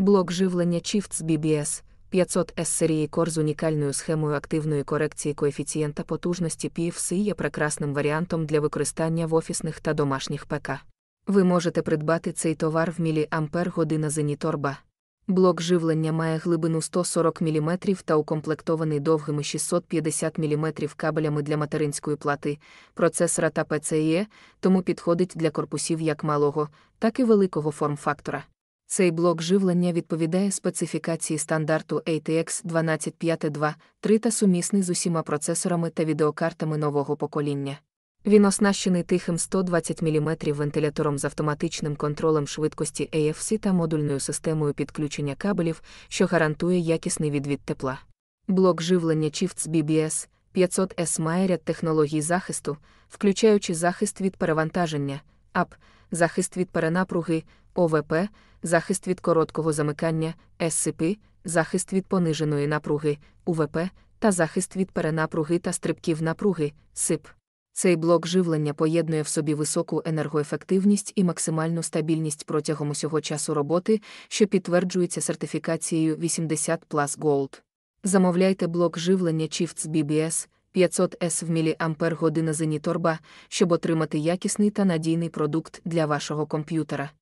Блок живлення Shifts BBS 500 s серії Core з унікальною схемою активної корекції коефіцієнта потужності PFC є прекрасним варіантом для використання в офісних та домашніх ПК. Ви можете придбати цей товар в міліампер година зеніторба. Блок живлення має глибину 140 мм та укомплектований довгими 650 мм кабелями для материнської плати, процесора та ПЦЕ, тому підходить для корпусів як малого, так і великого форм-фактора. Цей блок живлення відповідає специфікації стандарту ATX 12523 та сумісний з усіма процесорами та відеокартами нового покоління. Він оснащений тихим 120 мм вентилятором з автоматичним контролем швидкості AFC та модульною системою підключення кабелів, що гарантує якісний відвід тепла. Блок живлення Shifts BBS 500S має ряд технологій захисту, включаючи захист від перевантаження, АП, захист від перенапруги, ОВП захист від короткого замикання, СЦП, захист від пониженої напруги, УВП та захист від перенапруги та стрибків напруги, СИП. Цей блок живлення поєднує в собі високу енергоефективність і максимальну стабільність протягом усього часу роботи, що підтверджується сертифікацією 80 Plus Gold. Замовляйте блок живлення Chiefs BBS 500S в міліампер година зеніторба, щоб отримати якісний та надійний продукт для вашого комп'ютера.